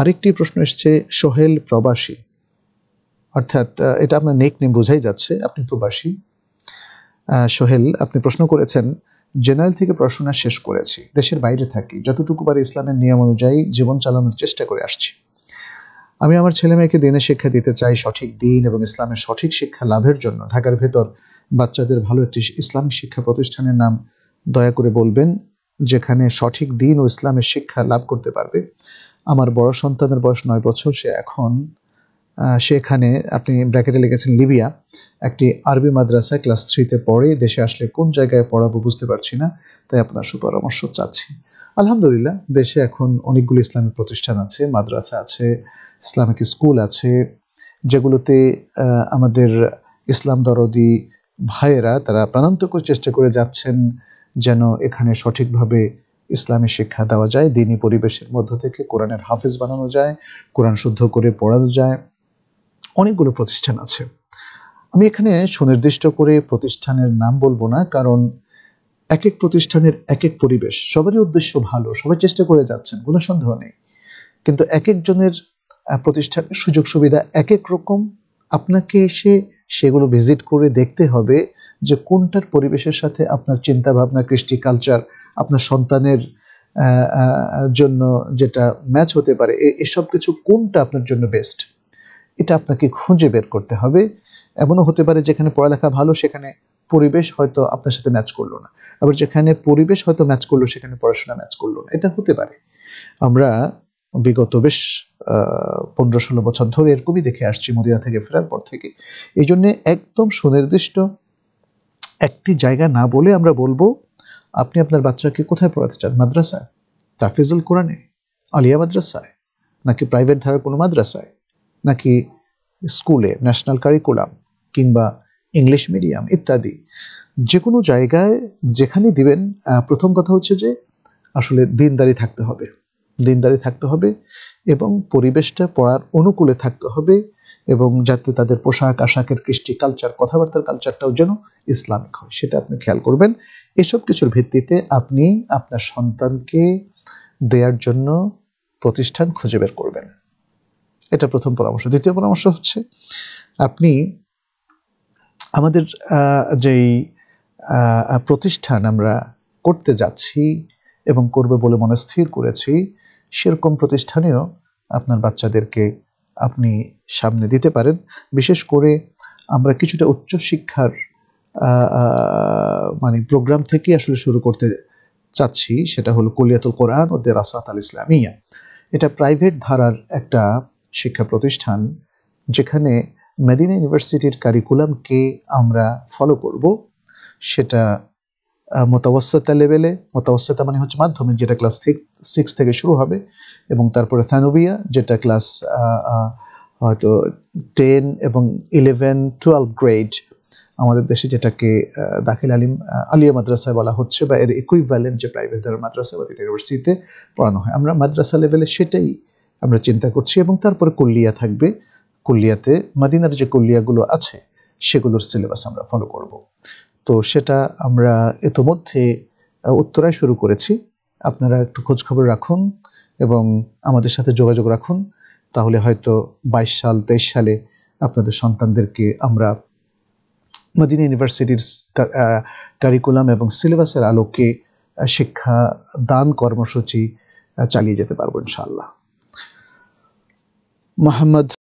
আরেকটি প্রশ্ন এসছে সোহেল প্রবাসী অর্থাৎ এটা আপনার নেক নেম বোঝাই যাচ্ছে আপনি প্রবাসী সোহেল আপনি প্রশ্ন করেছেন জেনারেল থেকে পড়াশোনা শেষ করেছি দেশের বাইরে থাকি যতটুকু পারে ইসলামের নিয়ম অনুযায়ী জীবন চালানোর চেষ্টা করে আসছি আমি আমার ছেলে মেয়েকে দিনে শিক্ষা দিতে চাই সঠিক দিন এবং ইসলামের সঠিক শিক্ষা লাভের জন্য ঢাকার ভেতর বাচ্চাদের ভালো একটি ইসলামিক শিক্ষা প্রতিষ্ঠানের নাম দয়া করে বলবেন যেখানে সঠিক দিন ও ইসলামের শিক্ষা লাভ করতে পারবে আমার বড় সন্তানের বয়স নয় বছর সে এখন সেখানে আপনি ব্র্যাকেটে লিখেছেন লিবিয়া একটি আরবি মাদ্রাসায় ক্লাস থ্রিতে পড়ে দেশে আসলে কোন জায়গায় পড়াবো বুঝতে পারছি না তাই আপনার সুপরামর্শ চাচ্ছি আলহামদুলিল্লাহ দেশে এখন অনেকগুলো ইসলামিক প্রতিষ্ঠান আছে মাদ্রাসা আছে ইসলামিক স্কুল আছে যেগুলোতে আমাদের ইসলাম দরদি ভাইয়েরা তারা প্রাণান্তকর চেষ্টা করে যাচ্ছেন যেন এখানে সঠিকভাবে ইসলামী শিক্ষা দেওয়া যায় দিনী পরিবেশের মধ্য থেকে কোরআনের হাফিজ বানানো যায় কোরআন শুদ্ধ করে পড়ানো যায় অনেকগুলো প্রতিষ্ঠান আছে আমি এখানে সুনির্দিষ্ট করে প্রতিষ্ঠানের নাম বলবো না কারণ এক এক প্রতিষ্ঠানের এক এক পরিবেশ সবারই উদ্দেশ্য ভালো সবাই চেষ্টা করে যাচ্ছেন কোনো সন্দেহ নেই কিন্তু এক একজনের প্রতিষ্ঠানের সুযোগ সুবিধা এক এক রকম আপনাকে এসে সেগুলো ভিজিট করে দেখতে হবে যে কোনটার পরিবেশের সাথে আপনার চিন্তা ভাবনা কৃষ্টি কালচার আপনার সন্তানের জন্য যেটা ম্যাচ হতে পারে এসব কিছু কোনটা আপনার জন্য বেস্ট এটা আপনাকে খুঁজে বের করতে হবে এমনও হতে পারে যেখানে পড়ালেখা ভালো সেখানে পরিবেশ হয়তো আপনার সাথে ম্যাচ করলো না আবার যেখানে পরিবেশ হয়তো ম্যাচ করলো সেখানে পড়াশোনা ম্যাচ করলো না এটা হতে পারে আমরা বিগত বেশ পনেরো ষোলো বছর ধরে এরকমই দেখে আসছি মদিনা থেকে ফেরার পর থেকে এই জন্য একদম সুনির্দিষ্ট একটি জায়গা না বলে আমরা বলবো আপনি আপনার বাচ্চাকে কোথায় পড়াতে চান মাদ্রাসায় তাফিজুল কোরআনে আলিয়া মাদ্রাসায় নাকি প্রাইভেট ধারা কোনো মাদ্রাসায় নাকি স্কুলে ন্যাশনাল কারিকুলাম কিংবা ইংলিশ মিডিয়াম ইত্যাদি যে কোনো জায়গায় যেখানে দিবেন প্রথম কথা হচ্ছে যে আসলে দিনদারি থাকতে হবে দিনদারি থাকতে হবে এবং পরিবেশটা পড়ার অনুকূলে থাকতে হবে এবং যাতে তাদের পোশাক আশাকের কৃষ্টি কালচার কথাবার্তার কালচারটাও যেন ইসলামিক হয় সেটা আপনি খেয়াল করবেন এসব কিছুর ভিত্তিতে আপনি আপনার সন্তানকে দেওয়ার জন্য প্রতিষ্ঠান খুঁজে বের করবেন এটা প্রথম পরামর্শ দ্বিতীয় পরামর্শ হচ্ছে আপনি আমাদের যেই প্রতিষ্ঠান আমরা করতে যাচ্ছি এবং করবে বলে মনে স্থির করেছি সেরকম প্রতিষ্ঠানেও আপনার বাচ্চাদেরকে আপনি সামনে দিতে পারেন বিশেষ করে আমরা কিছুটা উচ্চশিক্ষার মানে প্রোগ্রাম থেকে আসলে শুরু করতে চাচ্ছি সেটা হলো কলিয়াতুল কোরআন ও দেরাসাত আল ইসলামিয়া এটা প্রাইভেট ধারার একটা শিক্ষা প্রতিষ্ঠান যেখানে মেদিনা ইউনিভার্সিটির কারিকুলামকে আমরা ফলো করব সেটা মতাবস্যতা লেভেলে মতাবস্যতা মানে হচ্ছে মাধ্যমিক যেটা ক্লাস সিক্স থেকে শুরু হবে এবং তারপরে থানোভিয়া যেটা ক্লাস হয়তো টেন এবং ইলেভেন টুয়েলভ গ্রেড আমাদের দেশে যেটাকে দাখিল আলিম আলিয়া মাদ্রাসায় বলা হচ্ছে বা এর ইকুইভ্যালেন্ট যে প্রাইভেট ধরনের মাদ্রাসা বা ইউনিভার্সিটিতে পড়ানো হয় আমরা মাদ্রাসা লেভেলে সেটাই আমরা চিন্তা করছি এবং তারপরে কুল্লিয়া থাকবে কুল্লিয়াতে মাদিনার যে কুল্লিয়াগুলো আছে সেগুলোর সিলেবাস আমরা ফলো করব তো সেটা আমরা ইতোমধ্যে উত্তরায় শুরু করেছি আপনারা একটু খোঁজ খবর রাখুন এবং আমাদের সাথে যোগাযোগ রাখুন তাহলে হয়তো বাইশ সাল তেইশ সালে আপনাদের সন্তানদেরকে আমরা মদিনা ইউনিভার্সিটির কারিকুলাম এবং সিলেবাসের আলোকে শিক্ষা দান কর্মসূচি চালিয়ে যেতে পারবো ইনশাআল্লাহ মোহাম্মদ